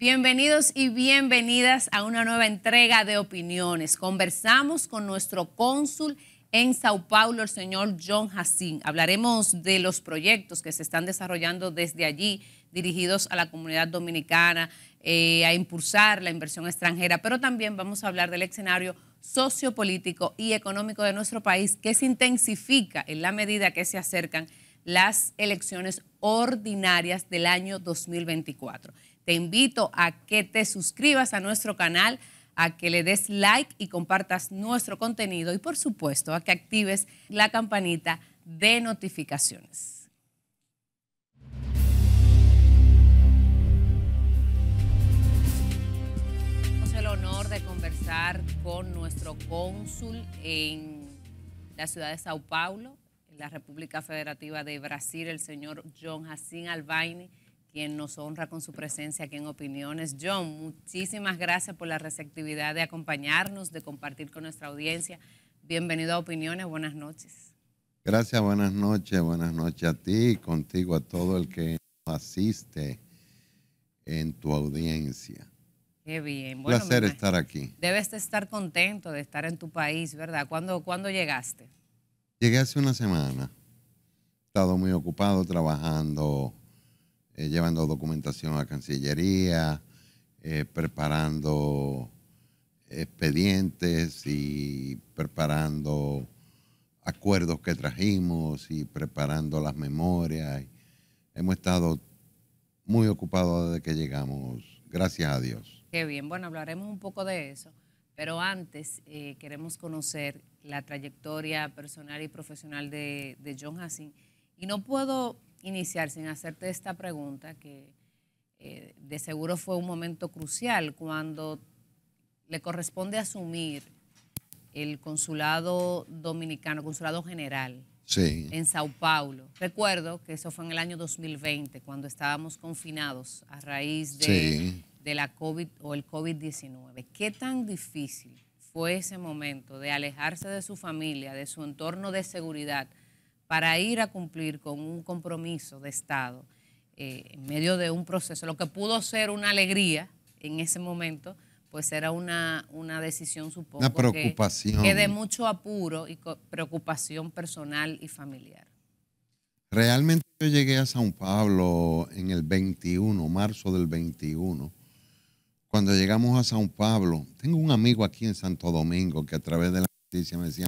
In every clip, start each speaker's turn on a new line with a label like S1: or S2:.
S1: Bienvenidos y bienvenidas a una nueva entrega de opiniones. Conversamos con nuestro cónsul en Sao Paulo, el señor John Jacín. Hablaremos de los proyectos que se están desarrollando desde allí, dirigidos a la comunidad dominicana, eh, a impulsar la inversión extranjera, pero también vamos a hablar del escenario sociopolítico y económico de nuestro país que se intensifica en la medida que se acercan las elecciones ordinarias del año 2024. Te invito a que te suscribas a nuestro canal, a que le des like y compartas nuestro contenido y por supuesto a que actives la campanita de notificaciones. el honor de conversar con nuestro cónsul en la ciudad de Sao Paulo, en la República Federativa de Brasil, el señor John Jacín Albaini quien nos honra con su presencia aquí en Opiniones. John, muchísimas gracias por la receptividad de acompañarnos, de compartir con nuestra audiencia. Bienvenido a Opiniones, buenas noches.
S2: Gracias, buenas noches, buenas noches a ti, contigo, a todo el que asiste en tu audiencia.
S1: Qué bien. Bueno, Un placer
S2: estar aquí.
S1: Debes de estar contento de estar en tu país, ¿verdad? ¿Cuándo, ¿Cuándo llegaste?
S2: Llegué hace una semana. He estado muy ocupado trabajando eh, llevando documentación a Cancillería, eh, preparando expedientes y preparando acuerdos que trajimos y preparando las memorias. Hemos estado muy ocupados desde que llegamos, gracias a Dios.
S1: Qué bien, bueno, hablaremos un poco de eso, pero antes eh, queremos conocer la trayectoria personal y profesional de, de John Hassin. Y no puedo iniciar sin hacerte esta pregunta, que eh, de seguro fue un momento crucial cuando le corresponde asumir el consulado dominicano, consulado general en Sao Paulo. Recuerdo que eso fue en el año 2020, cuando estábamos confinados a raíz de, de la COVID o el COVID-19. ¿Qué tan difícil fue ese momento de alejarse de su familia, de su entorno de seguridad, para ir a cumplir con un compromiso de Estado eh, en medio de un proceso. Lo que pudo ser una alegría en ese momento, pues era una, decisión, supongo, una preocupación. Que, de mucho apuro y preocupación personal y familiar.
S2: Realmente yo llegué a San Pablo en el 21, marzo del 21. Cuando llegamos a San Pablo, tengo un amigo aquí en Santo Domingo que a través de la noticia me decía,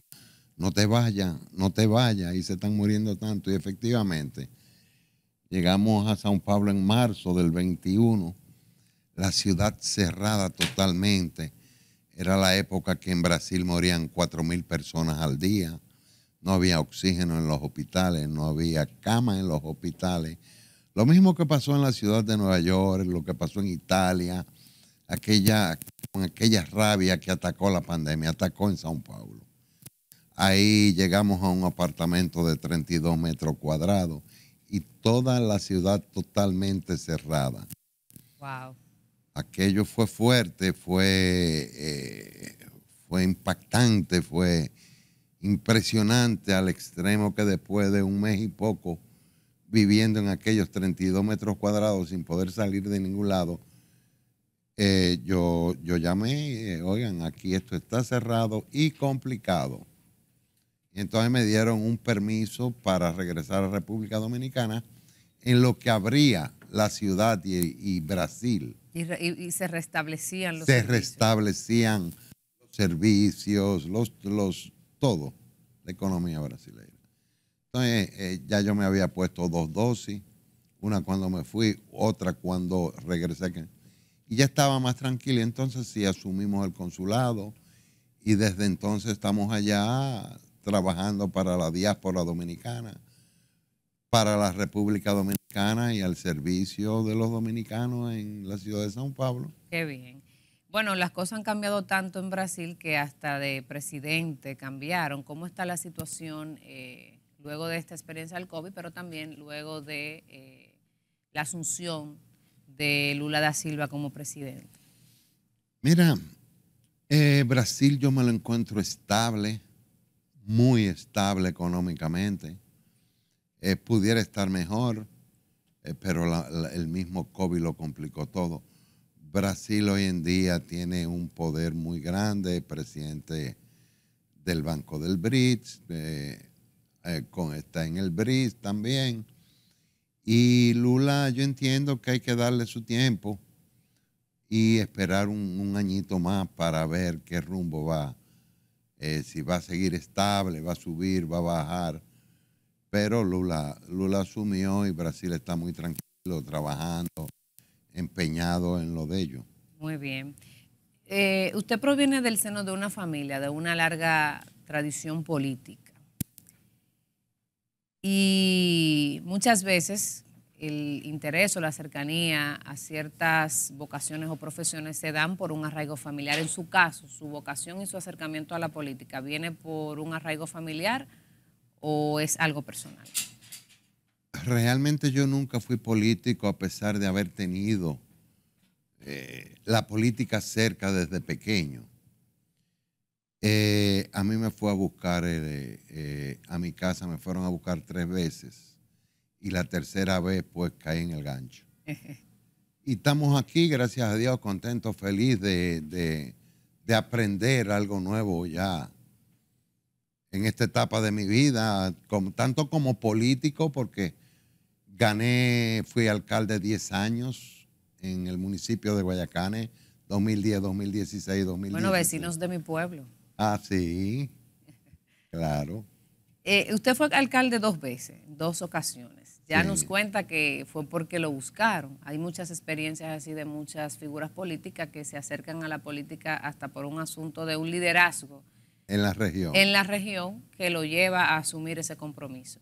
S2: no te vayas, no te vayas, y se están muriendo tanto. Y efectivamente, llegamos a San Pablo en marzo del 21, la ciudad cerrada totalmente. Era la época que en Brasil morían 4.000 personas al día. No había oxígeno en los hospitales, no había cama en los hospitales. Lo mismo que pasó en la ciudad de Nueva York, lo que pasó en Italia, aquella, con aquella rabia que atacó la pandemia, atacó en São Paulo. Ahí llegamos a un apartamento de 32 metros cuadrados y toda la ciudad totalmente cerrada. Wow. Aquello fue fuerte, fue, eh, fue impactante, fue impresionante al extremo que después de un mes y poco viviendo en aquellos 32 metros cuadrados sin poder salir de ningún lado, eh, yo, yo llamé, eh, oigan, aquí esto está cerrado y complicado entonces me dieron un permiso para regresar a República Dominicana en lo que abría la ciudad y, Brasil.
S1: Y, se restablecían los se
S2: restablecían los servicios, los, los, todo, la economía brasileña. Entonces eh, ya yo me había puesto dos dosis, una cuando me fui, otra cuando regresé. Y ya estaba más tranquilo. entonces sí asumimos el consulado y desde entonces estamos allá trabajando para la diáspora dominicana, para la República Dominicana y al servicio de los dominicanos en la ciudad de San Pablo.
S1: Qué bien. Bueno, las cosas han cambiado tanto en Brasil que hasta de presidente cambiaron. ¿Cómo está la situación eh, luego de esta experiencia del COVID, pero también luego de eh, la asunción de Lula da Silva como presidente?
S2: Mira, eh, Brasil yo me lo encuentro estable muy estable económicamente, eh, pudiera estar mejor, eh, pero el mismo COVID lo complicó todo. Brasil hoy en día tiene un poder muy grande, presidente del Banco del BRICS, eh, con, está en el BRICS también. Y Lula, yo entiendo que hay que darle su tiempo y esperar un añito más para ver qué rumbo va eh, si va a seguir estable, va a subir, va a bajar. Pero Lula, Lula asumió y Brasil está muy tranquilo, trabajando, empeñado en lo de ello.
S1: Muy bien. Eh, usted proviene del seno de una familia, de una larga tradición política. Y muchas veces el interés o la cercanía a ciertas vocaciones o profesiones se dan por un arraigo familiar. En su caso, su vocación y su acercamiento a la política viene por un arraigo familiar o es algo personal?
S2: Realmente yo nunca fui político a pesar de haber tenido eh, la política cerca desde pequeño. Eh, a mí me fue a buscar, eh, a mi casa me fueron a buscar tres veces y la tercera vez pues caí en el gancho. y estamos aquí, gracias a Dios, contentos, feliz de, aprender algo nuevo ya en esta etapa de mi vida, tanto como político, porque gané, fui alcalde 10 años en el municipio de Guayacanes, 2010, 2016, 2017. Bueno, vecinos
S1: de mi pueblo.
S2: Ah, sí, claro.
S1: Eh, usted fue alcalde dos veces, dos ocasiones ya nos cuenta que fue porque lo buscaron. Hay muchas experiencias así de muchas figuras políticas que se acercan a la política hasta por un asunto de un liderazgo.
S2: En la región. En
S1: la región que lo lleva a asumir ese compromiso.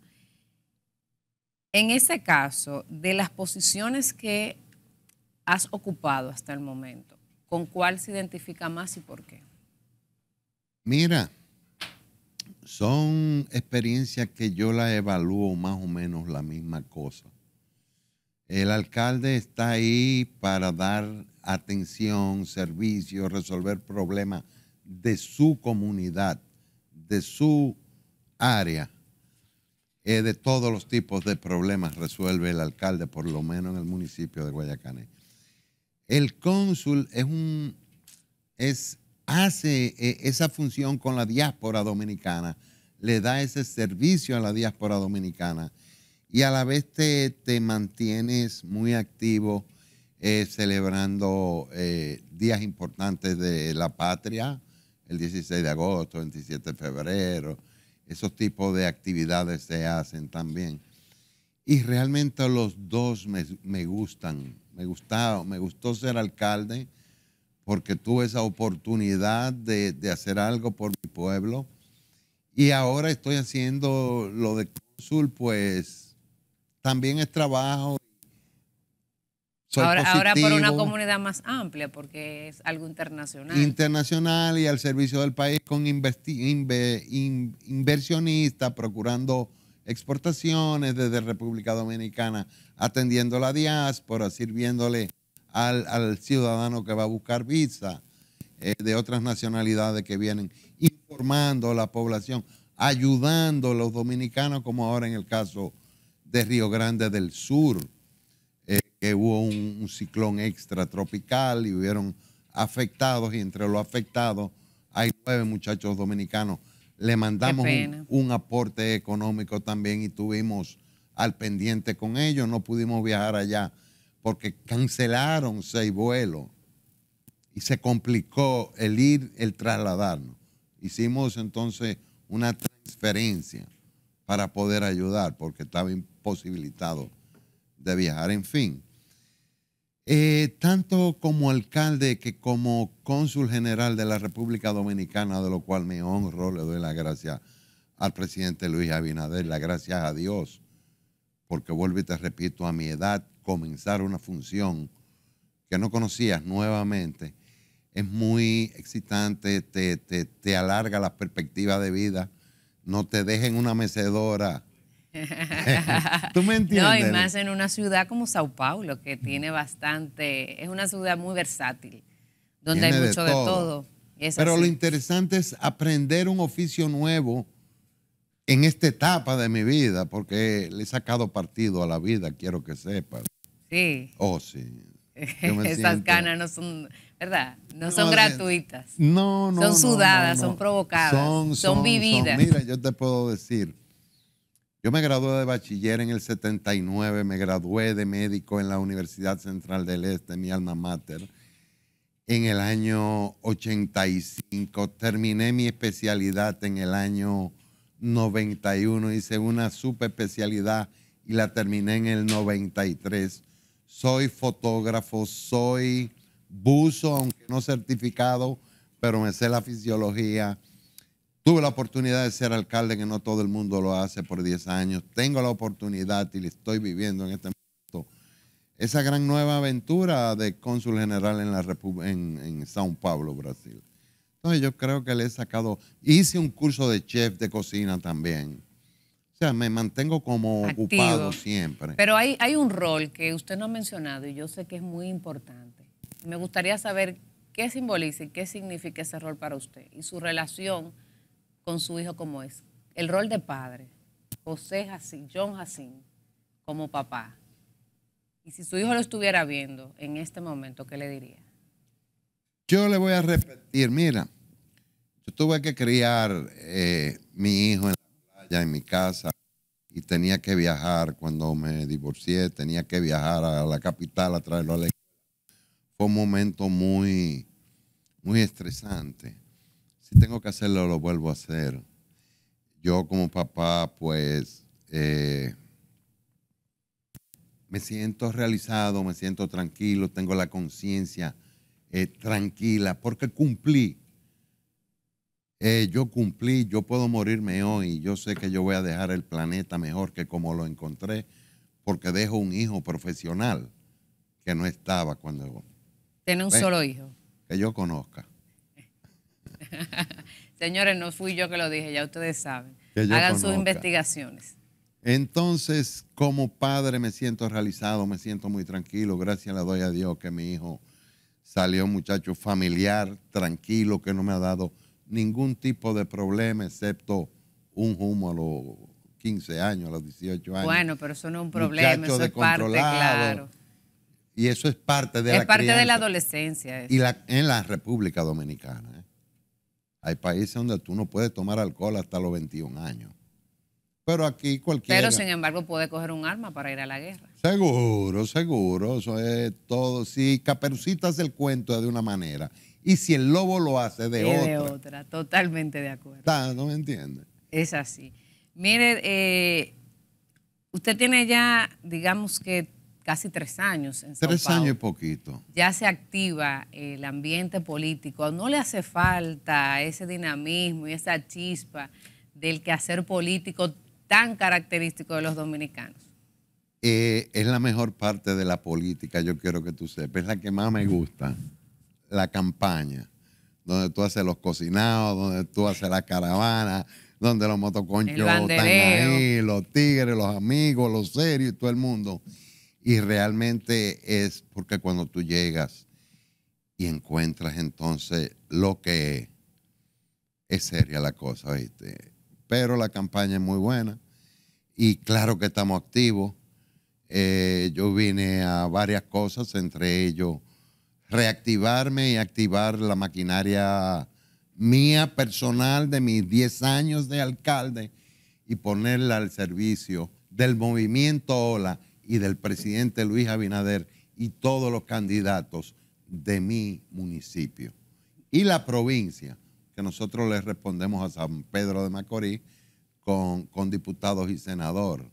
S1: En ese caso, de las posiciones que has ocupado hasta el momento, ¿con cuál se identifica más y por qué?
S2: Mira, son experiencias que yo las evalúo más o menos la misma cosa. El alcalde está ahí para dar atención, servicio, resolver problemas de su comunidad, de su área. Eh, de todos los tipos de problemas resuelve el alcalde, por lo menos en el municipio de Guayacané. El cónsul es un, es hace eh, esa función con la diáspora dominicana, le da ese servicio a la diáspora dominicana y a la vez te, mantienes muy activo eh, celebrando eh, días importantes de la patria, el 16 de agosto, el 27 de febrero, esos tipos de actividades se hacen también. Y realmente los dos me, me gustan, me, gustaba, me gustó ser alcalde porque tuve esa oportunidad de, hacer algo por mi pueblo. Y ahora estoy haciendo lo de Consul, pues también es trabajo. ahora, por una comunidad
S1: más amplia, porque es algo internacional.
S2: Internacional y al servicio del país con investi, inversionistas, procurando exportaciones desde República Dominicana, atendiendo la diáspora, sirviéndole al, ciudadano que va a buscar visa eh, de otras nacionalidades que vienen, informando a la población, ayudando a los dominicanos, como ahora en el caso de Río Grande del Sur, eh, que hubo un, ciclón extratropical y hubieron afectados y entre los afectados hay nueve muchachos dominicanos. Le mandamos un, un, aporte económico también y tuvimos al pendiente con ellos, no pudimos viajar allá porque cancelaron seis vuelos y se complicó el ir, el trasladarnos. Hicimos entonces una transferencia para poder ayudar porque estaba imposibilitado de viajar. En fin, eh, tanto como alcalde que como cónsul general de la República Dominicana, de lo cual me honro, le doy las gracias al presidente Luis Abinader, las gracias a Dios, porque vuelvo y te repito, a mi edad comenzar una función que no conocías nuevamente, es muy excitante, te, alarga la perspectiva de vida, no te dejen una mecedora. ¿Tú me entiendes? No, y más
S1: en una ciudad como Sao Paulo, que tiene bastante, es una ciudad muy versátil,
S2: donde hay mucho de todo. Pero lo interesante es aprender un oficio nuevo en esta etapa de mi vida, porque le he sacado partido a la vida, quiero que sepas. Sí. Oh, sí. Esas
S1: ganas no son, ¿verdad? No, son gratuitas. No, no. Son sudadas, son provocadas, son, son vividas. Mira,
S2: yo te puedo decir, yo me gradué de bachiller en el 79, me gradué de médico en la Universidad Central del Este, mi alma mater. En el año 85 terminé mi especialidad en el año 91. Hice una super especialidad y la terminé en el 93. Soy fotógrafo, soy buzo, aunque no certificado, pero me sé la fisiología. Tuve la oportunidad de ser alcalde, que no todo el mundo lo hace por 10 años. Tengo la oportunidad y la estoy viviendo en este momento. Esa gran nueva aventura de cónsul general en, la en, en Sao Paulo, Brasil. Entonces yo creo que le he sacado, hice un curso de chef de cocina también. O sea, me mantengo como ocupado siempre. Pero
S1: hay, hay un rol que usted no ha mencionado y yo sé que es muy importante. Me gustaría saber qué simboliza y qué significa ese rol para usted y su relación con su hijo como es. El rol de padre, José Jacín, John Jacín, como papá. Y si su hijo lo estuviera viendo en este momento, ¿qué le diría?
S2: Yo le voy a repetir, mira, yo tuve que criar eh, mi hijo en la playa, en mi casa, y tenía que viajar cuando me divorcié, tenía que viajar a la capital a traerlo a la Fue un momento muy, muy estresante. Si tengo que hacerlo, lo vuelvo a hacer. Yo como papá, pues, eh, me siento realizado, me siento tranquilo, tengo la conciencia eh, tranquila, porque cumplí. Eh, yo cumplí, yo puedo morirme hoy, yo sé que yo voy a dejar el planeta mejor que como lo encontré, porque dejo un hijo profesional que no estaba cuando...
S1: Tiene un solo hijo.
S2: Que yo conozca.
S1: Señores, no fui yo que lo dije, ya ustedes saben. Hagan sus investigaciones.
S2: Entonces, como padre me siento realizado, me siento muy tranquilo, gracias le doy a Dios que mi hijo Salió un muchacho familiar, tranquilo, que no me ha dado ningún tipo de problema, excepto un humo a los 15 años, a los 18 años. Bueno,
S1: pero eso no es un problema, eso es parte, claro.
S2: Y eso es parte de es la parte de la adolescencia. Y la, en la República Dominicana. ¿eh? Hay países donde tú no puedes tomar alcohol hasta los 21 años. Pero aquí cualquiera. Pero sin
S1: embargo puede coger un arma para ir a la guerra.
S2: Seguro, seguro. Eso es todo. Si caperucitas el cuento de una manera y si el lobo lo hace de otra. De
S1: otra, totalmente de acuerdo.
S2: Está, ah, no me entiende. Es así.
S1: Mire, eh, usted tiene ya, digamos que casi tres años en Sao Tres años y
S2: poquito.
S1: Ya se activa el ambiente político. ¿No le hace falta ese dinamismo y esa chispa del quehacer político tan característico de los dominicanos?
S2: Eh, es la mejor parte de la política, yo quiero que tú sepas, es la que más me gusta, la campaña, donde tú haces los cocinados, donde tú haces la caravana, donde los motoconchos están ahí, los tigres, los amigos, los serios, todo el mundo. Y realmente es porque cuando tú llegas y encuentras entonces lo que es, es seria la cosa, ¿viste? pero la campaña es muy buena y claro que estamos activos. Eh, yo vine a varias cosas, entre ellos reactivarme y activar la maquinaria mía personal de mis 10 años de alcalde y ponerla al servicio del movimiento Ola y del presidente Luis Abinader y todos los candidatos de mi municipio y la provincia nosotros le respondemos a San Pedro de Macorís con, con diputados y senador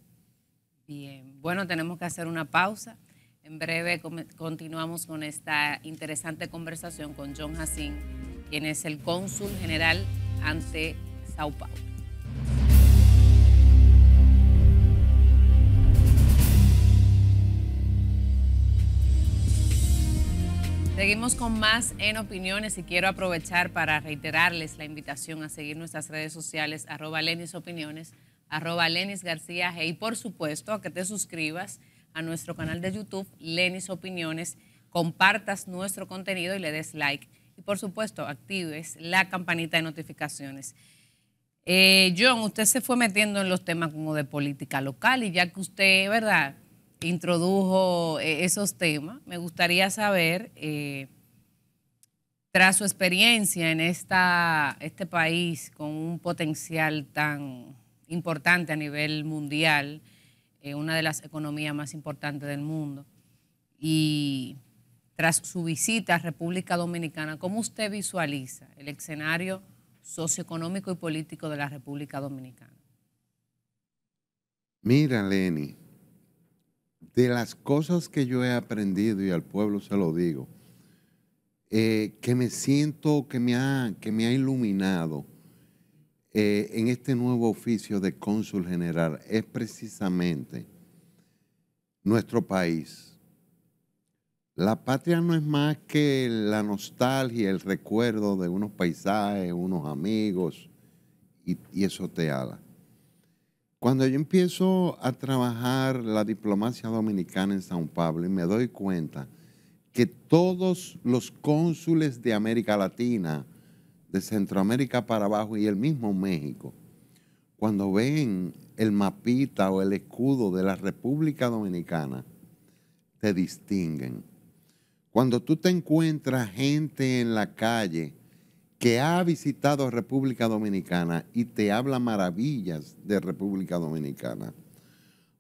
S1: Bien, bueno, tenemos que hacer una pausa. En breve continuamos con esta interesante conversación con John Jacín, quien es el cónsul general ante Sao Paulo. Seguimos con más en opiniones y quiero aprovechar para reiterarles la invitación a seguir nuestras redes sociales, arroba Lenis Opiniones, arroba Lenis García G y por supuesto a que te suscribas a nuestro canal de YouTube, Lenis Opiniones, compartas nuestro contenido y le des like. Y por supuesto, actives la campanita de notificaciones. Eh, John, usted se fue metiendo en los temas como de política local y ya que usted, ¿verdad? introdujo eh, esos temas. Me gustaría saber, eh, tras su experiencia en este país con un potencial tan importante a nivel mundial, eh, una de las economías más importantes del mundo, y tras su visita a República Dominicana, ¿cómo usted visualiza el escenario socioeconómico y político de la República Dominicana?
S2: Mira, Lenny, de las cosas que yo he aprendido, y al pueblo se lo digo, eh, que me siento que me ha, que me ha iluminado eh, en este nuevo oficio de cónsul general es precisamente nuestro país. La patria no es más que la nostalgia, el recuerdo de unos paisajes, unos amigos, y, y eso te ala. Cuando yo empiezo a trabajar la diplomacia dominicana en San Pablo y me doy cuenta que todos los cónsules de América Latina, de Centroamérica para abajo y el mismo México, cuando ven el mapita o el escudo de la República Dominicana, te distinguen. Cuando tú te encuentras gente en la calle que ha visitado República Dominicana y te habla maravillas de República Dominicana.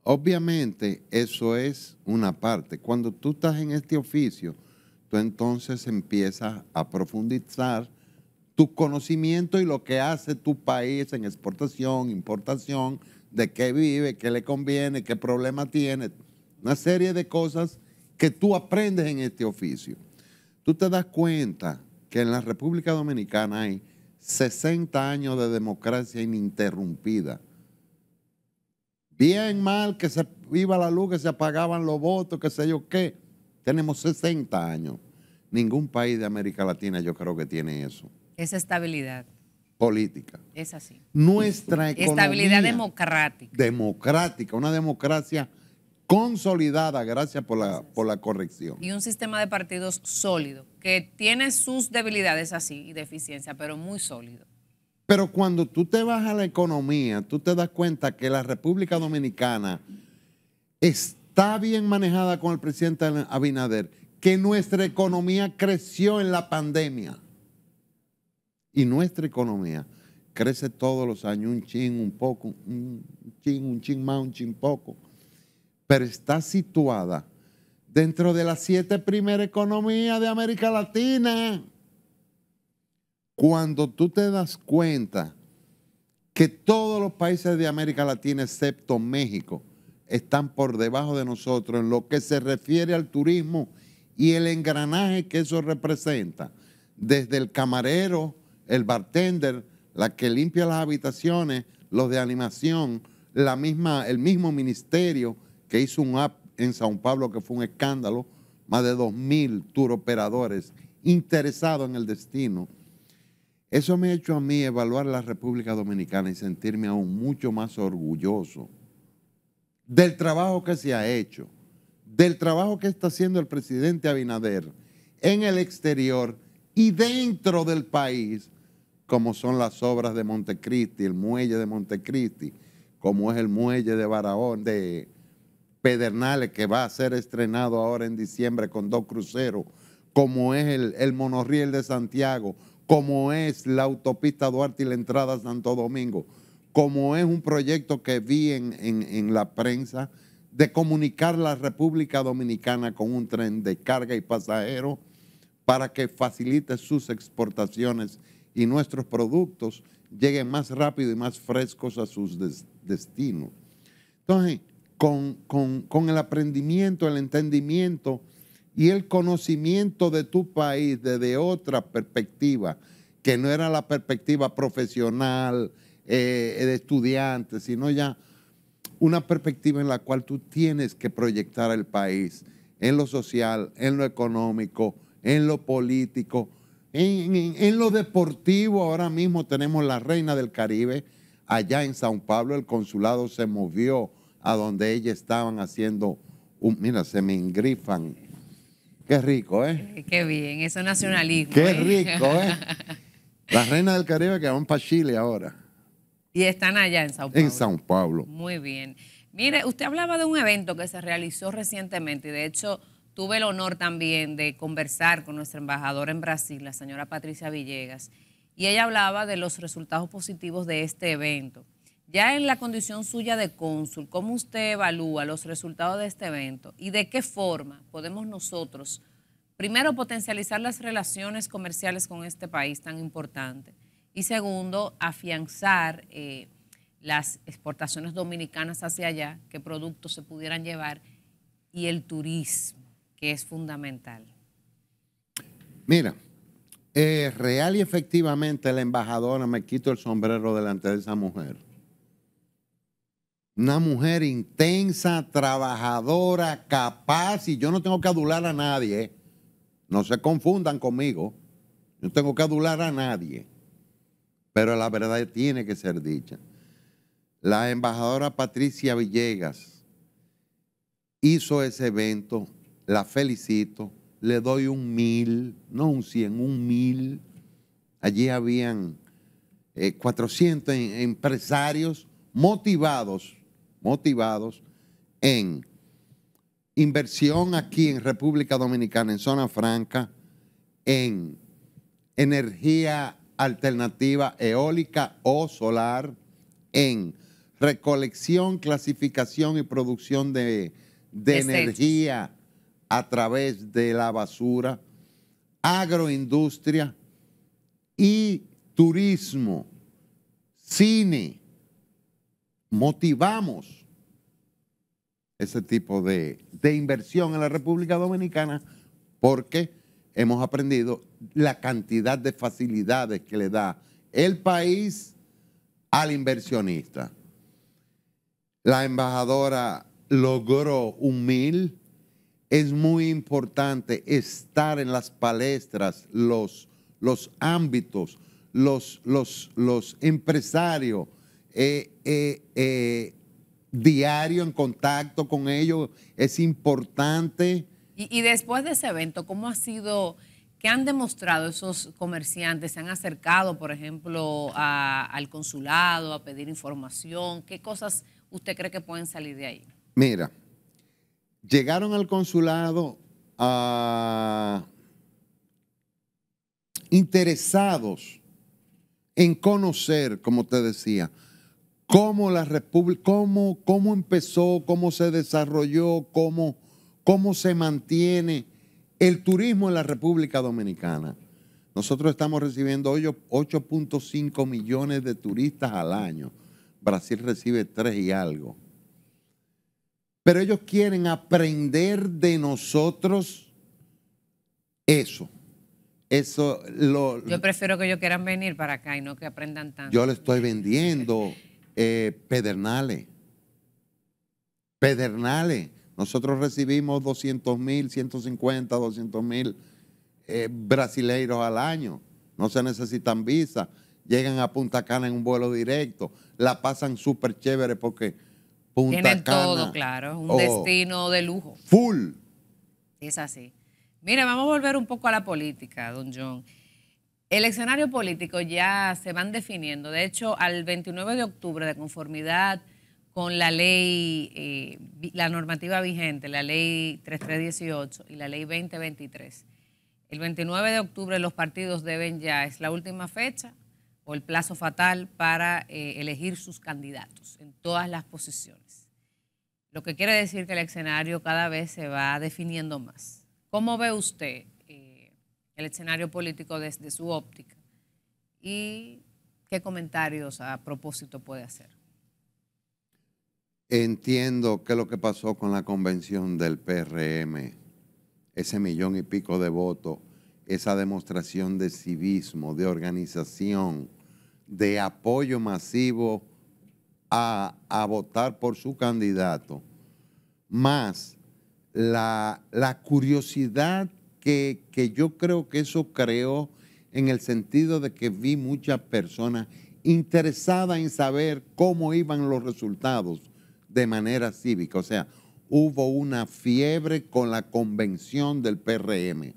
S2: Obviamente eso es una parte. Cuando tú estás en este oficio, tú entonces empiezas a profundizar tu conocimiento y lo que hace tu país en exportación, importación, de qué vive, qué le conviene, qué problema tiene. Una serie de cosas que tú aprendes en este oficio. Tú te das cuenta que en la República Dominicana hay 60 años de democracia ininterrumpida. Bien mal que se iba la luz, que se apagaban los votos, que sé yo qué. Tenemos 60 años. Ningún país de América Latina yo creo que tiene eso.
S1: Esa estabilidad.
S2: Política. Es así. Nuestra Estabilidad
S1: democrática.
S2: Democrática, una democracia consolidada, gracias por la, corrección.
S1: Y un sistema de partidos sólido, que tiene sus debilidades así y deficiencias, pero muy sólido.
S2: Pero cuando tú te vas a la economía, tú te das cuenta que la República Dominicana está bien manejada con el presidente Abinader, que nuestra economía creció en la pandemia. Y nuestra economía crece todos los años, un chin, un poco, un chin, un chin más, un chin poco pero está situada dentro de las siete primeras economías de América Latina. Cuando tú te das cuenta que todos los países de América Latina, excepto México, están por debajo de nosotros en lo que se refiere al turismo y el engranaje que eso representa, desde el camarero, el bartender, la que limpia las habitaciones, los de animación, la misma, el mismo ministerio, que hizo un app en Sao Paulo que fue un escándalo, más de 2.000 tour operadores interesados en el destino. Eso me ha hecho a mí evaluar la República Dominicana y sentirme aún mucho más orgulloso del trabajo que se ha hecho, del trabajo que está haciendo el presidente Abinader en el exterior y dentro del país, como son las obras de Montecristi, el muelle de Montecristi, como es el muelle de Barahón, de, Pedernales, que va a ser estrenado ahora en diciembre con dos cruceros, como es el, el monorriel de Santiago, como es la autopista Duarte y la entrada a Santo Domingo, como es un proyecto que vi en, la prensa de comunicar la República Dominicana con un tren de carga y pasajero para que facilite sus exportaciones y nuestros productos lleguen más rápido y más frescos a sus destinos. Entonces, con, el aprendimiento, el entendimiento y el conocimiento de tu país desde otra perspectiva, que no era la perspectiva profesional eh, de estudiante, sino ya una perspectiva en la cual tú tienes que proyectar el país en lo social, en lo económico, en lo político, en, lo deportivo. Ahora mismo tenemos la Reina del Caribe allá en Sao Pablo el consulado se movió a donde ellas estaban haciendo un... Mira, se me engrifan. Qué rico, ¿eh?
S1: Qué bien, eso es nacionalismo. Qué ¿eh? rico, ¿eh?
S2: Las reinas del Caribe que van para Chile ahora.
S1: Y están allá en Sao Paulo. En
S2: Sao Paulo. Muy
S1: bien. Mire, usted hablaba de un evento que se realizó recientemente y de hecho tuve el honor también de conversar con nuestra embajadora en Brasil, la señora Patricia Villegas, y ella hablaba de los resultados positivos de este evento. Ya en la condición suya de cónsul, ¿cómo usted evalúa los resultados de este evento y de qué forma podemos nosotros, primero, potencializar las relaciones comerciales con este país tan importante y segundo, afianzar eh, las exportaciones dominicanas hacia allá, qué productos se pudieran llevar y el turismo, que es fundamental?
S2: Mira, eh, real y efectivamente la embajadora, me quito el sombrero delante de esa mujer una mujer intensa, trabajadora, capaz, y yo no tengo que adular a nadie. ¿eh? No se confundan conmigo. No tengo que adular a nadie. Pero la verdad tiene que ser dicha. La embajadora Patricia Villegas hizo ese evento. La felicito. Le doy un mil, no un cien, un mil. Allí habían eh, 400 em, empresarios motivados motivados en inversión aquí en República Dominicana, en zona franca, en energía alternativa eólica o solar, en recolección, clasificación y producción de, energía a través de la basura, agroindustria y turismo, cine, motivamos ese tipo de, inversión en la República Dominicana porque hemos aprendido la cantidad de facilidades que le da el país al inversionista. La embajadora logró un mil. Es muy importante estar en las palestras, los, los ámbitos, los, los, los empresarios, eh, eh, eh, diario en contacto con ellos, es importante.
S1: Y, después de ese evento, ¿cómo ha sido, qué han demostrado esos comerciantes? ¿Se han acercado, por ejemplo, al consulado a pedir información? ¿Qué cosas usted cree que pueden salir de ahí?
S2: Mira, llegaron al consulado ah, interesados en conocer, como te decía, cómo la República, cómo, cómo empezó, cómo se desarrolló, cómo, cómo se mantiene el turismo en la República Dominicana. Nosotros estamos recibiendo 8.5 millones de turistas al año. Brasil recibe 3 y algo. Pero ellos quieren aprender de nosotros eso. Eso Yo
S1: prefiero que ellos quieran venir para acá y no que aprendan tanto. Yo le
S2: estoy vendiendo eh, pedernales. Pedernales. Nosotros recibimos 200 mil, 150, 200 mil eh, brasileiros al año. No se necesitan visa. Llegan a Punta Cana en un vuelo directo. La pasan súper chévere porque Punta Tienen todo,
S1: claro. Un oh, destino de lujo. Full. Es así. Mira, vamos a volver un poco a la política, don John. El escenario político ya se van definiendo. De hecho, al 29 de octubre, de conformidad con la ley, eh, la normativa vigente, la ley 3318 y la ley 2023, el 29 de octubre los partidos deben ya, es la última fecha o el plazo fatal para eh, elegir sus candidatos en todas las posiciones. Lo que quiere decir que el escenario cada vez se va definiendo más. ¿Cómo ve usted el escenario político desde su óptica y qué comentarios a propósito puede hacer.
S2: Entiendo que lo que pasó con la convención del PRM, ese millón y pico de votos, esa demostración de civismo, de organización, de apoyo masivo a, votar por su candidato, más la, la curiosidad que, yo creo que eso creó en el sentido de que vi muchas personas interesadas en saber cómo iban los resultados de manera cívica. O sea, hubo una fiebre con la convención del PRM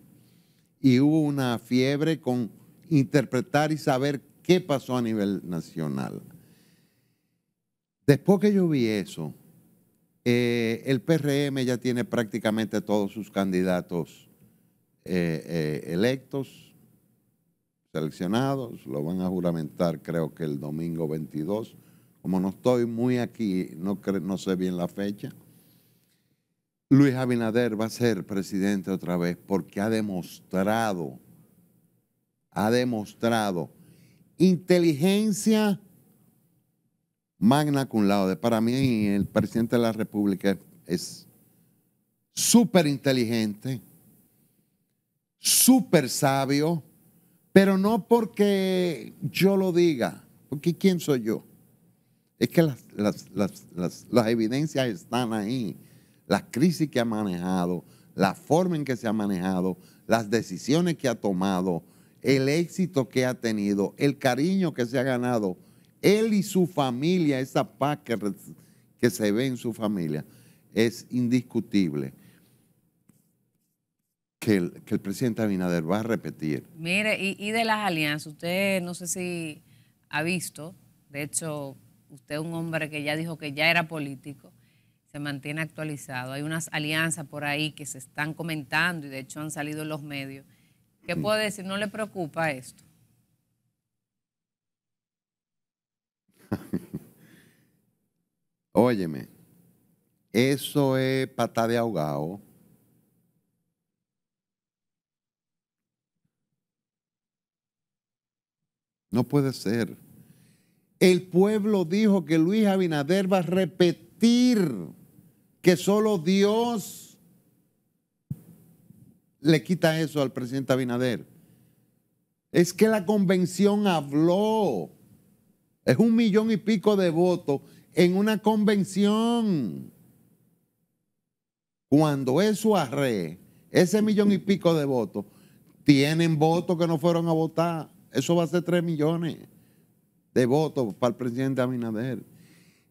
S2: y hubo una fiebre con interpretar y saber qué pasó a nivel nacional. Después que yo vi eso, eh, el PRM ya tiene prácticamente todos sus candidatos eh, eh, electos, seleccionados, lo van a juramentar creo que el domingo 22. Como no estoy muy aquí, no, no sé bien la fecha. Luis Abinader va a ser presidente otra vez porque ha demostrado, ha demostrado inteligencia magna cum laude. Para mí el presidente de la República es súper inteligente súper sabio, pero no porque yo lo diga, porque ¿quién soy yo? Es que las, evidencias están ahí, la crisis que ha manejado, la forma en que se ha manejado, las decisiones que ha tomado, el éxito que ha tenido, el cariño que se ha ganado, él y su familia, esa paz que se ve en su familia, es indiscutible que el, presidente Abinader va a repetir.
S1: Mire, y, de las alianzas, usted no sé si ha visto, de hecho, usted es un hombre que ya dijo que ya era político, se mantiene actualizado. Hay unas alianzas por ahí que se están comentando y de hecho han salido en los medios. ¿Qué mm. puede decir? ¿No le preocupa esto?
S2: Óyeme, eso es pata de ahogado. No puede ser. El pueblo dijo que Luis Abinader va a repetir que solo Dios le quita eso al presidente Abinader. Es que la convención habló. Es un millón y pico de votos en una convención. Cuando eso arre, ese millón y pico de votos, tienen votos que no fueron a votar. Eso va a ser 3 millones de votos para el presidente Abinader.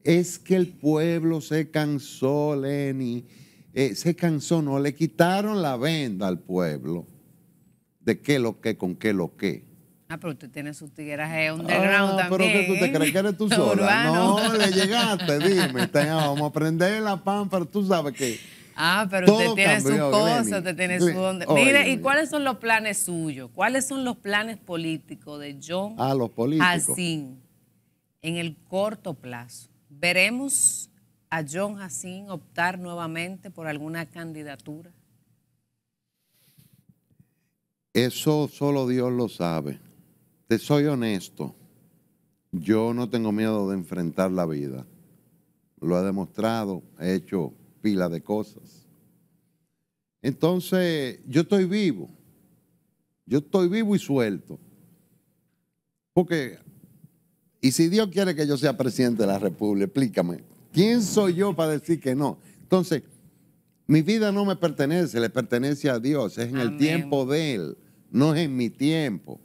S2: Es que el pueblo se cansó, Lenny. Eh, se cansó, no, le quitaron la venda al pueblo de qué lo que, con qué lo que.
S1: Ah, pero usted tiene sus tigueras, underground un también. Ah, pero que tú te crees que eres tú sola. No,
S2: le llegaste, dime. Te, vamos a aprender la pampa, tú sabes que Ah, pero usted tiene sus cosas, usted tiene su donde. Mire, ¿y
S1: cuáles son los planes suyos? ¿Cuáles son los planes políticos de John ah, en el corto plazo? ¿Veremos a John Hassin optar nuevamente por alguna candidatura?
S2: Eso solo Dios lo sabe. Te soy honesto. Yo no tengo miedo de enfrentar la vida. Lo he demostrado, he hecho pila de cosas. Entonces, yo estoy vivo. Yo estoy vivo y suelto. Porque, y si Dios quiere que yo sea presidente de la República, explícame, ¿quién soy yo para decir que no? Entonces, mi vida no me pertenece, le pertenece a Dios, es en el tiempo de Él, no es en mi tiempo.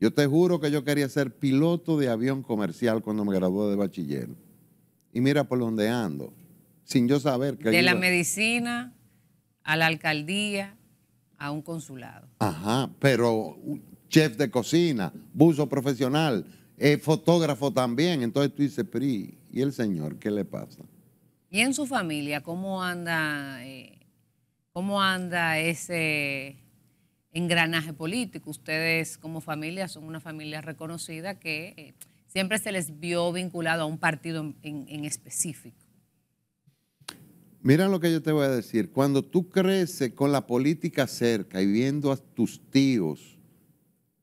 S2: Yo te juro que yo quería ser piloto de avión comercial cuando me gradué de bachiller. Y mira por donde ando sin yo saber que... De la
S1: medicina a la alcaldía, a un consulado.
S2: Ajá, pero chef de cocina, buzo profesional, fotógrafo también. Entonces tú dices, PRI, ¿y el señor qué le pasa?
S1: ¿Y en su familia cómo anda, eh, cómo anda ese engranaje político? Ustedes como familia son una familia reconocida que eh, siempre se les vio vinculado a un partido en específico.
S2: Mira lo que yo te voy a decir. Cuando tú creces con la política cerca y viendo a tus tíos,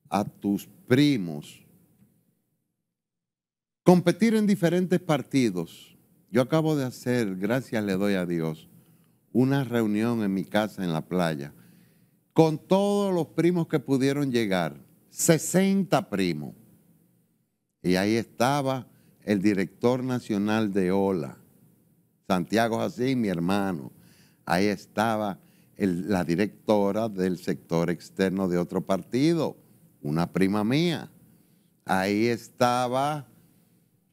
S2: a tus primos, competir en diferentes partidos. Yo acabo de hacer, gracias le doy a Dios, una reunión en mi casa en la playa con todos los primos que pudieron llegar, 60 primos. Y ahí estaba el director nacional de OLA Santiago así, mi hermano. Ahí estaba la directora del sector externo de otro partido, una prima mía. Ahí estaba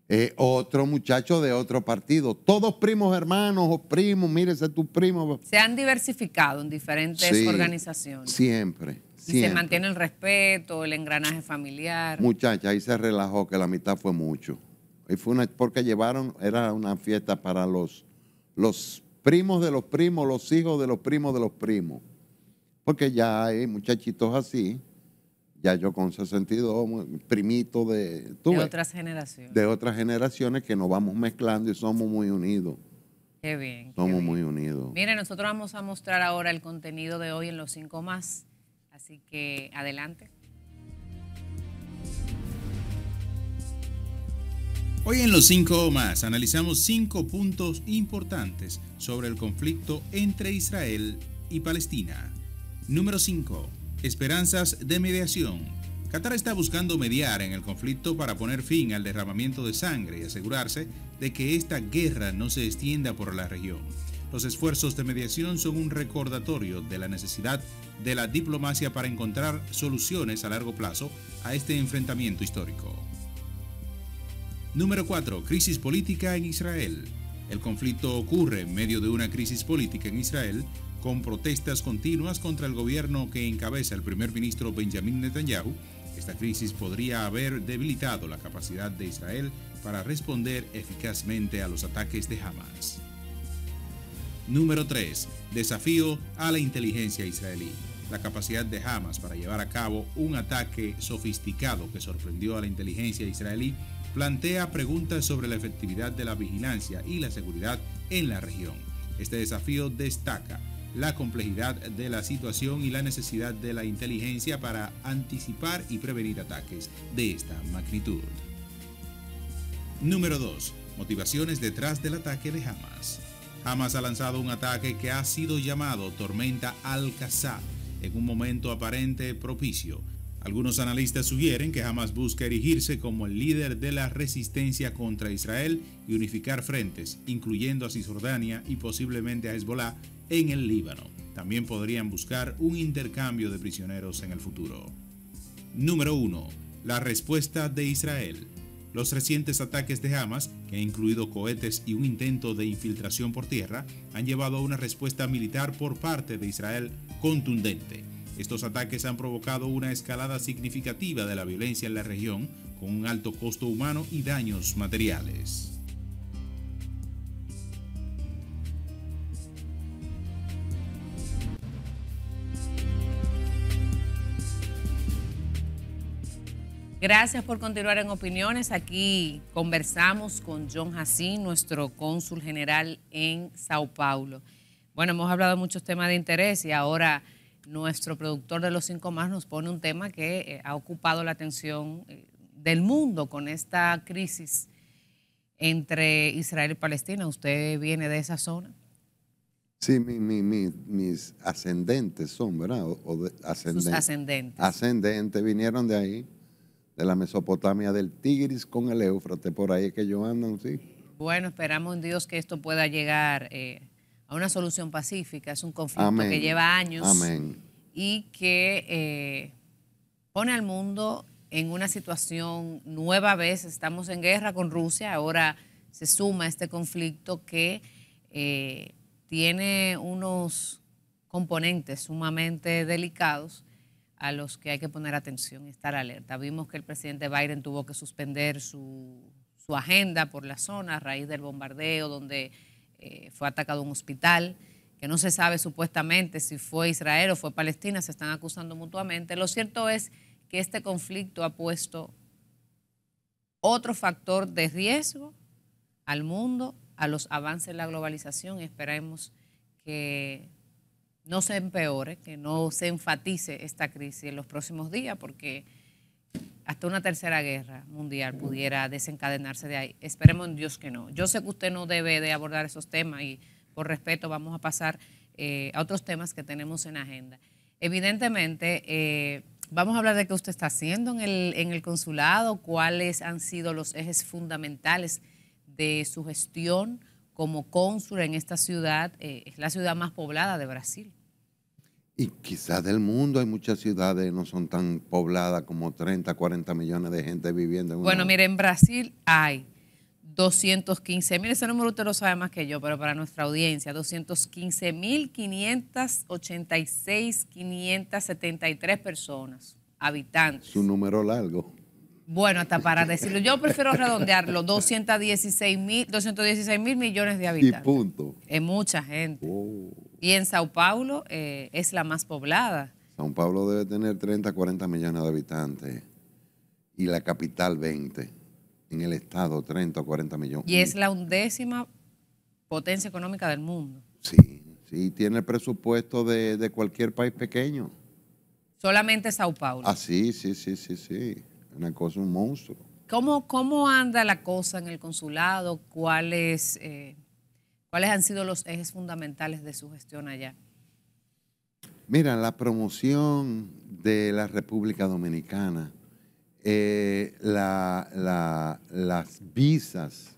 S2: eh, otro muchacho de otro partido. Todos primos hermanos o primos, mírese tu primo.
S1: Se han diversificado en diferentes organizaciones.
S2: Siempre. Y se
S1: mantiene el respeto, el engranaje familiar.
S2: Muchacha, ahí se relajó que la mitad fue mucho. Y fue una, porque llevaron, era una fiesta para los, los primos de los primos, los hijos de los primos de los primos. Porque ya hay muchachitos así, ya yo con 62, primito de... de
S1: otras generaciones.
S2: De otras generaciones que nos vamos mezclando y somos muy unidos. Qué bien. Somos muy unidos.
S1: Mire, nosotros vamos a mostrar ahora el contenido de hoy en los cinco más. Así que adelante.
S3: Hoy en los 5 más analizamos 5 puntos importantes sobre el conflicto entre Israel y Palestina. Número 5. Esperanzas de mediación. Qatar está buscando mediar en el conflicto para poner fin al derramamiento de sangre y asegurarse de que esta guerra no se extienda por la región. Los esfuerzos de mediación son un recordatorio de la necesidad de la diplomacia para encontrar soluciones a largo plazo a este enfrentamiento histórico. Número 4. Crisis política en Israel. El conflicto ocurre en medio de una crisis política en Israel, con protestas continuas contra el gobierno que encabeza el primer ministro Benjamin Netanyahu. Esta crisis podría haber debilitado la capacidad de Israel para responder eficazmente a los ataques de Hamas. Número 3. Desafío a la inteligencia israelí. La capacidad de Hamas para llevar a cabo un ataque sofisticado que sorprendió a la inteligencia israelí plantea preguntas sobre la efectividad de la vigilancia y la seguridad en la región. Este desafío destaca la complejidad de la situación y la necesidad de la inteligencia para anticipar y prevenir ataques de esta magnitud. Número 2. Motivaciones detrás del ataque de Hamas. Hamas ha lanzado un ataque que ha sido llamado Tormenta al en un momento aparente propicio algunos analistas sugieren que Hamas busca erigirse como el líder de la resistencia contra Israel y unificar frentes, incluyendo a Cisjordania y posiblemente a Hezbollah en el Líbano. También podrían buscar un intercambio de prisioneros en el futuro. Número 1. La respuesta de Israel. Los recientes ataques de Hamas, que han incluido cohetes y un intento de infiltración por tierra, han llevado a una respuesta militar por parte de Israel contundente. Estos ataques han provocado una escalada significativa de la violencia en la región, con un alto costo humano y daños materiales.
S1: Gracias por continuar en Opiniones. Aquí conversamos con John Jacín, nuestro cónsul general en Sao Paulo. Bueno, hemos hablado de muchos temas de interés y ahora nuestro productor de Los Cinco Más nos pone un tema que eh, ha ocupado la atención eh, del mundo con esta crisis entre Israel y Palestina. ¿Usted viene de esa zona?
S2: Sí, mis ascendentes son, ¿verdad? ascendentes. Sus ascendentes. Ascendentes vinieron de ahí, de la Mesopotamia, del Tigris con el Éufrates. Por ahí es que yo andan, sí.
S1: Bueno, esperamos en Dios que esto pueda llegar eh, una solución pacífica. Es un conflicto que lleva años y que eh, pone al mundo en una situación nueva vez. Estamos en guerra con Rusia, ahora se suma este conflicto que eh, tiene unos componentes sumamente delicados a los que hay que poner atención y estar alerta. Vimos que el presidente Biden tuvo que suspender su, su agenda por la zona a raíz del bombardeo donde eh, fue atacado un hospital, que no se sabe supuestamente si fue Israel o fue Palestina, se están acusando mutuamente. Lo cierto es que este conflicto ha puesto otro factor de riesgo al mundo, a los avances de la globalización y esperemos que no se empeore, que no se enfatice esta crisis en los próximos días, porque hasta una tercera guerra mundial pudiera desencadenarse de ahí. Esperemos en Dios que no. Yo sé que usted no debe de abordar esos temas y por respeto vamos a pasar eh, a otros temas que tenemos en agenda. Evidentemente, eh, vamos a hablar de qué usted está haciendo en el, consulado, cuáles han sido los ejes fundamentales de su gestión como cónsul en esta ciudad. Eh, es la ciudad más poblada de Brasil
S2: y quizás del mundo hay muchas ciudades que no son tan pobladas como 30, 40 millones de gente viviendo. En bueno,
S1: mire, en Brasil hay 215 mil, ese número usted lo sabe más que yo, pero para nuestra audiencia, 215 mil 586, 573 personas, habitantes.
S2: Su número largo.
S1: Bueno, hasta para decirlo, yo prefiero redondearlo, 216 mil, millones de habitantes. Y punto. Es mucha gente. Oh. Y en Sao Paulo eh, es la más poblada.
S2: Sao Paulo debe tener 30, 40 millones de habitantes y la capital 20. En el estado 30 o 40 millones.
S1: Y es la undécima potencia económica del mundo. Sí,
S2: sí, tiene el presupuesto de, de cualquier país pequeño.
S1: Solamente Sao Paulo. Ah,
S2: sí, sí, sí, sí, sí una cosa, un monstruo.
S1: ¿Cómo, cómo anda la cosa en el consulado? ¿Cuáles, eh, ¿Cuáles han sido los ejes fundamentales de su gestión allá?
S2: Mira, la promoción de la República Dominicana, eh, las visas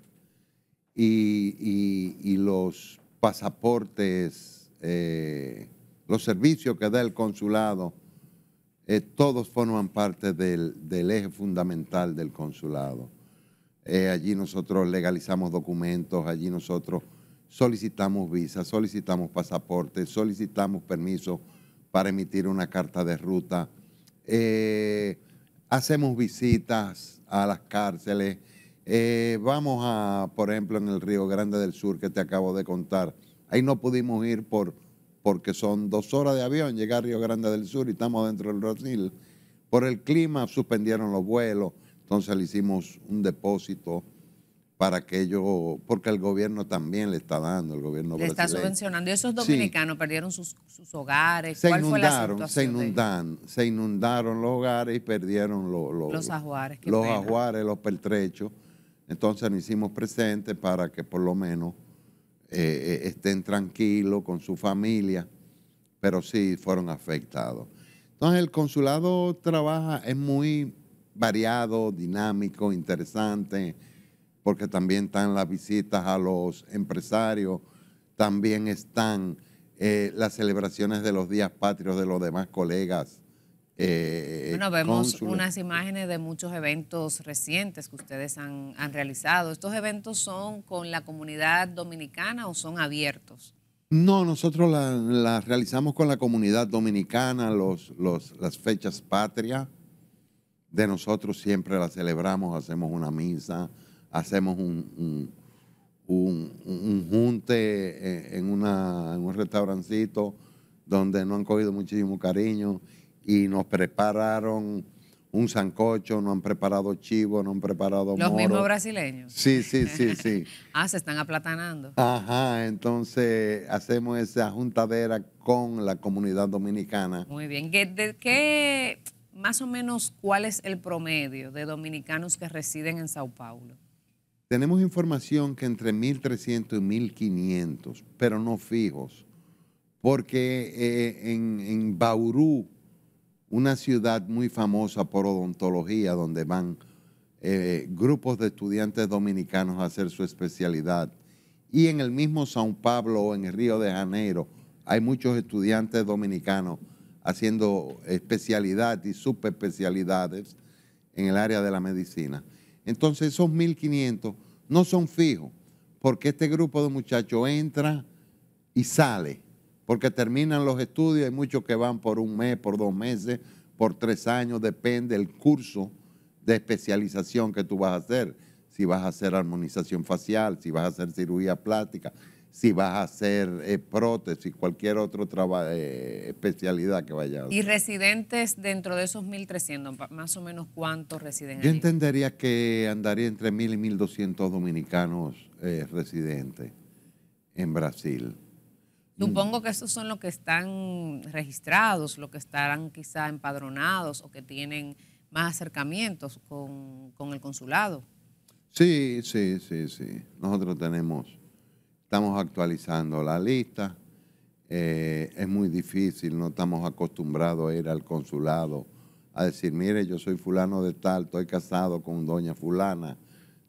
S2: y, los pasaportes, eh, los servicios que da el consulado eh, todos forman parte del, eje fundamental del consulado. Eh, allí nosotros legalizamos documentos, allí nosotros solicitamos visas, solicitamos pasaportes, solicitamos permiso para emitir una carta de ruta, eh, hacemos visitas a las cárceles, vamos a, por ejemplo, en el Río Grande del Sur que te acabo de contar, ahí no pudimos ir por porque son dos horas de avión llegar a Río Grande del Sur y estamos dentro del Brasil. Por el clima suspendieron los vuelos, entonces le hicimos un depósito para que ellos, porque el gobierno también le está dando, el gobierno Le está subvencionando.
S1: esos dominicanos perdieron sus, hogares? Se ¿Cuál inundaron, fue se
S2: inundaron, se inundaron los hogares y perdieron los
S1: ajuares. Los ajuares,
S2: los pertrechos. Entonces nos hicimos presente para que por lo menos eh, eh, estén tranquilos con su familia, pero sí fueron afectados. Entonces el consulado trabaja, es muy variado, dinámico, interesante, porque también están las visitas a los empresarios, también están eh, las celebraciones de los días patrios de los demás colegas eh, bueno, vemos unas
S1: imágenes de muchos eventos recientes que ustedes han, realizado. ¿Estos eventos son con la comunidad dominicana o son abiertos?
S2: No, nosotros las realizamos con la comunidad dominicana, los, las fechas patria de nosotros siempre las celebramos, hacemos una misa, hacemos un, un, junte en, en un restaurancito donde no han cogido muchísimo cariño y nos prepararon un sancocho, nos han preparado chivo, nos han preparado Los mismos
S1: brasileños.
S2: Sí, sí, sí, sí.
S1: ah, se están aplatanando.
S2: Ajá, entonces hacemos esa juntadera con la comunidad dominicana.
S1: Muy bien. ¿De, qué, más o menos, cuál es el promedio de dominicanos que residen en Sao Paulo?
S2: Tenemos información que entre 1.300 y 1.500, pero no fijos, porque eh, en, en Bauru, una ciudad muy famosa por odontología, donde van eh, grupos de estudiantes dominicanos a hacer su especialidad. Y en el mismo Sao Pablo o en el Río de Janeiro hay muchos estudiantes dominicanos haciendo especialidad y subespecialidades en el área de la medicina. Entonces esos 1.500 no son fijos, porque este grupo de muchachos entra y sale porque terminan los estudios, hay muchos que van por un mes, por dos meses, por tres años, depende el curso de especialización que tú vas a hacer. Si vas a hacer armonización facial, si vas a hacer cirugía plástica, si vas a hacer eh, prótesis, cualquier otra eh, especialidad que vaya. ¿Y
S1: residentes dentro de esos 1.300? ¿Más o menos cuántos residentes? Yo
S2: entendería que andaría entre 1.000 y 1.200 dominicanos eh, residentes en Brasil.
S1: Supongo mm. que esos son los que están registrados, los que estarán quizá empadronados o que tienen más acercamientos con, el consulado.
S2: Sí, sí, sí, sí. Nosotros tenemos, estamos actualizando la lista. Eh, es muy difícil, no estamos acostumbrados a ir al consulado a decir, mire, yo soy fulano de tal, estoy casado con doña fulana,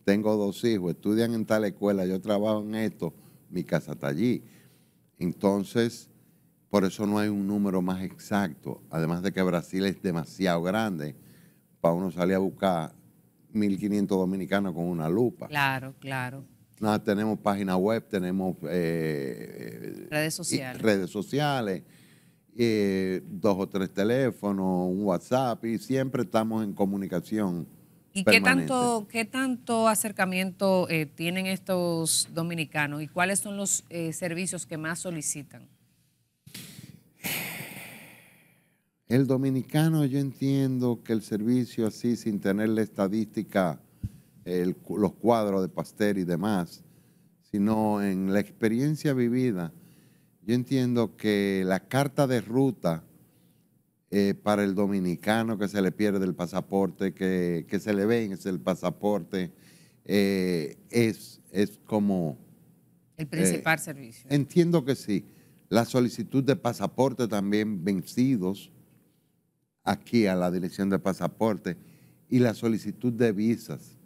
S2: tengo dos hijos, estudian en tal escuela, yo trabajo en esto, mi casa está allí. Entonces, por eso no hay un número más exacto. Además de que Brasil es demasiado grande para uno salir a buscar 1.500 dominicanos con una lupa.
S1: Claro, claro.
S2: tenemos página web, tenemos eh, eh, redes sociales. Redes sociales eh, dos o tres teléfonos, un WhatsApp y siempre estamos en comunicación ¿Y qué tanto,
S1: qué tanto acercamiento eh, tienen estos dominicanos y cuáles son los eh, servicios que más solicitan?
S2: El dominicano, yo entiendo que el servicio así, sin tener la estadística, los cuadros de pastel y demás, sino en la experiencia vivida, yo entiendo que la carta de ruta eh, para el dominicano que se le pierde el pasaporte, que, se le vence el pasaporte, eh, es, es como...
S1: El principal eh, servicio.
S2: Entiendo que sí. La solicitud de pasaporte también vencidos aquí a la dirección de pasaporte y la solicitud de visas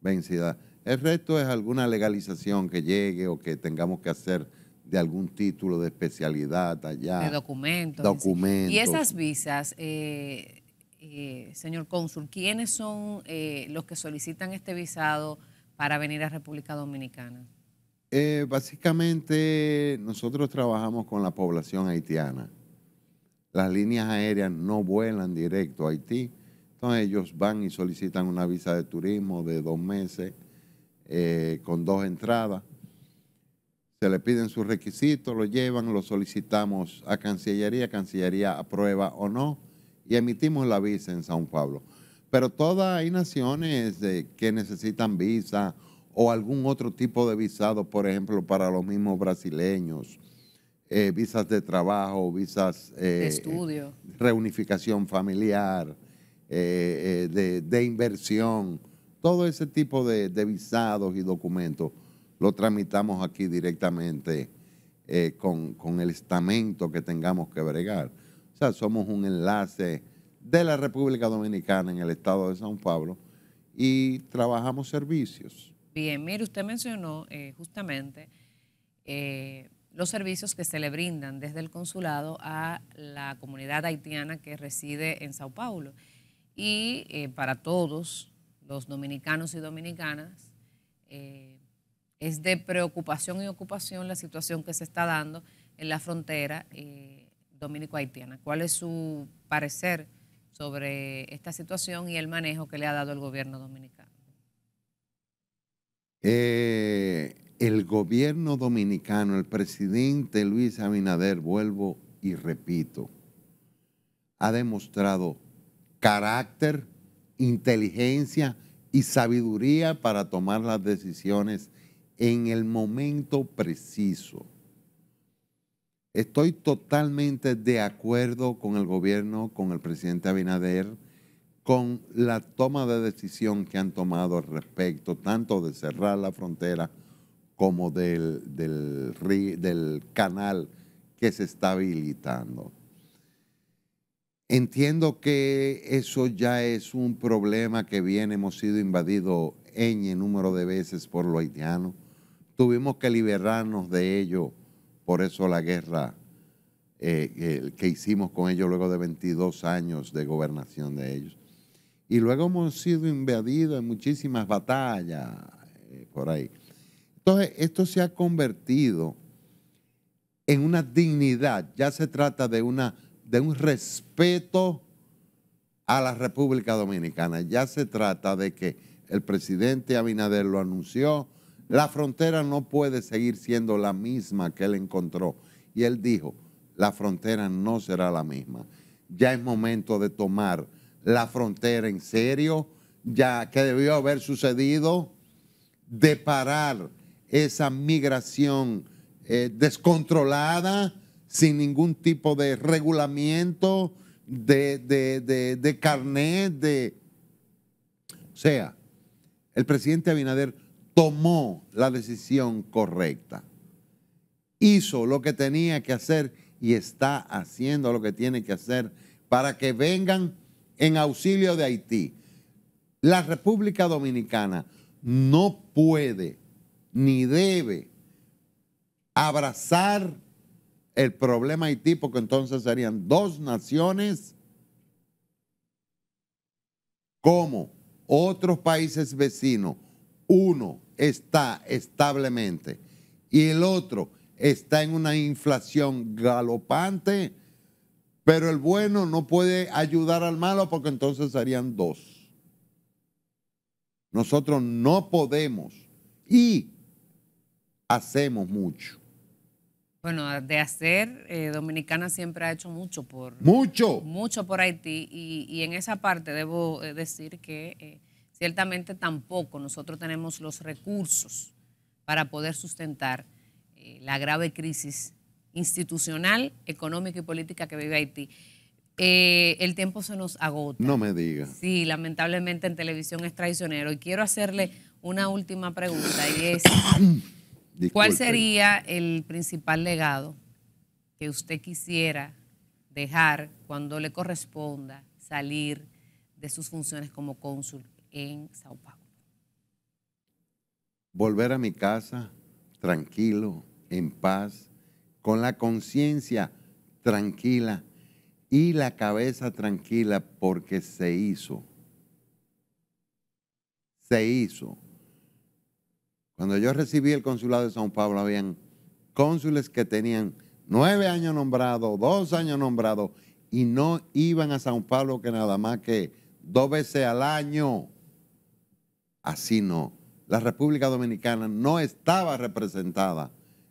S2: vencida. El resto es alguna legalización que llegue o que tengamos que hacer de algún título de especialidad allá. De
S1: documentos. documentos. Y esas visas, eh, eh, señor cónsul, ¿quiénes son eh, los que solicitan este visado para venir a República Dominicana?
S2: básicamente nosotros trabajamos con la población haitiana. Las líneas aéreas no vuelan directo a Haití, entonces ellos van y solicitan una visa de turismo de dos meses con dos entradas se le piden sus requisitos, lo llevan, lo solicitamos a Cancillería, Cancillería aprueba o no, y emitimos la visa en San Pablo. Pero todas hay naciones que necesitan visa o algún otro tipo de visado, por ejemplo, para los mismos brasileños, eh, visas de trabajo, visas eh, de
S1: estudio,
S2: reunificación familiar, eh, de, inversión, todo ese tipo de visados y documentos lo tramitamos aquí directamente eh, con, el estamento que tengamos que bregar. O sea, somos un enlace de la República Dominicana en el estado de San Paulo y trabajamos servicios.
S1: Bien, mire, usted mencionó eh, justamente eh, los servicios que se le brindan desde el consulado a la comunidad haitiana que reside en Sao Paulo. Y para todos los dominicanos y dominicanas, eh, es de preocupación y ocupación la situación que se está dando en la frontera eh, dominico-haitiana. ¿Cuál es su parecer sobre esta situación y el manejo que le ha dado el gobierno dominicano?
S2: Eh, el gobierno dominicano, el presidente Luis Abinader, vuelvo y repito, ha demostrado carácter, inteligencia y sabiduría para tomar las decisiones en el momento preciso. Estoy totalmente de acuerdo con el gobierno, con el presidente Abinader, con la toma de decisión que han tomado al respecto, tanto de cerrar la frontera como del, canal que se está habilitando. Entiendo que eso ya es un problema que bien hemos sido invadidos en número de veces por los haitianos tuvimos que liberarnos de ellos. Por eso la guerra eh, que hicimos con ellos luego de 22 años de gobernación de ellos. Y luego hemos sido invadidos en muchísimas batallas eh, por ahí. Entonces, esto se ha convertido en una dignidad. Ya se trata de, una, de un respeto a la República Dominicana. Ya se trata de que el presidente Abinader lo anunció la frontera no puede seguir siendo la misma que él encontró. Y él dijo, la frontera no será la misma. Ya es momento de tomar la frontera en serio, ya que debió haber sucedido, de parar esa migración eh, descontrolada, sin ningún tipo de regulamiento, de, de carnet, de... O sea, el presidente Abinader tomó la decisión correcta. Hizo lo que tenía que hacer y está haciendo lo que tiene que hacer para que vengan en auxilio de Haití. La República Dominicana no puede ni debe abrazar el problema Haití porque entonces serían dos naciones como otros países vecinos. Uno está establemente y el otro está en una inflación galopante, pero el bueno no puede ayudar al malo porque entonces serían dos. Nosotros no podemos y hacemos mucho.
S1: Bueno, de hacer, eh, Dominicana siempre ha hecho mucho por... Mucho. Mucho por Haití y, en esa parte debo eh, decir que... Eh, ciertamente tampoco nosotros tenemos los recursos para poder sustentar eh, la grave crisis institucional, económica y política que vive Haití. Eh, el tiempo se nos agota.
S2: No me diga. Sí,
S1: lamentablemente en televisión es traicionero. Y quiero hacerle una última pregunta y es, ¿cuál sería el principal legado que usted quisiera dejar cuando le corresponda salir de sus funciones como cónsul en Sao Paulo.
S2: Volver a mi casa tranquilo, en paz, con la conciencia tranquila y la cabeza tranquila porque se hizo. Se hizo. Cuando yo recibí el consulado de Sao Paulo, habían cónsules que tenían nueve años nombrados, dos años nombrados, y no iban a Sao Paulo que nada más que dos veces al año. Así no. La República Dominicana no estaba representada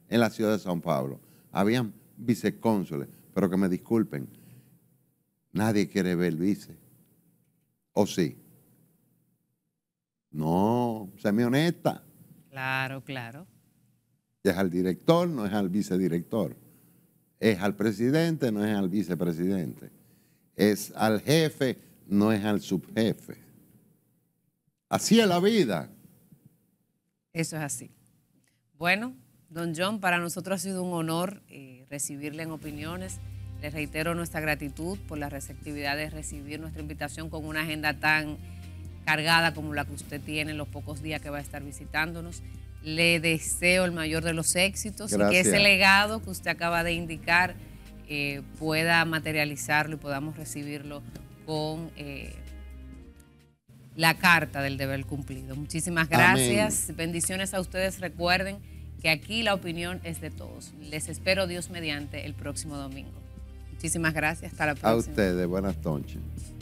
S2: en la ciudad de San Pablo. Habían vicecónsules, pero que me disculpen, nadie quiere ver el vice. ¿O sí? No, me honesta.
S1: Claro, claro.
S2: Es al director, no es al vicedirector. Es al presidente, no es al vicepresidente. Es al jefe, no es al subjefe. Así es la vida.
S1: Eso es así. Bueno, don John, para nosotros ha sido un honor eh, recibirle en opiniones. Le reitero nuestra gratitud por la receptividad de recibir nuestra invitación con una agenda tan cargada como la que usted tiene en los pocos días que va a estar visitándonos. Le deseo el mayor de los éxitos y que ese legado que usted acaba de indicar eh, pueda materializarlo y podamos recibirlo con eh, la carta del deber cumplido. Muchísimas gracias. Bendiciones a ustedes. Recuerden que aquí la opinión es de todos. Les espero Dios mediante el próximo domingo. Muchísimas gracias. Hasta la próxima. A
S2: ustedes. Buenas noches.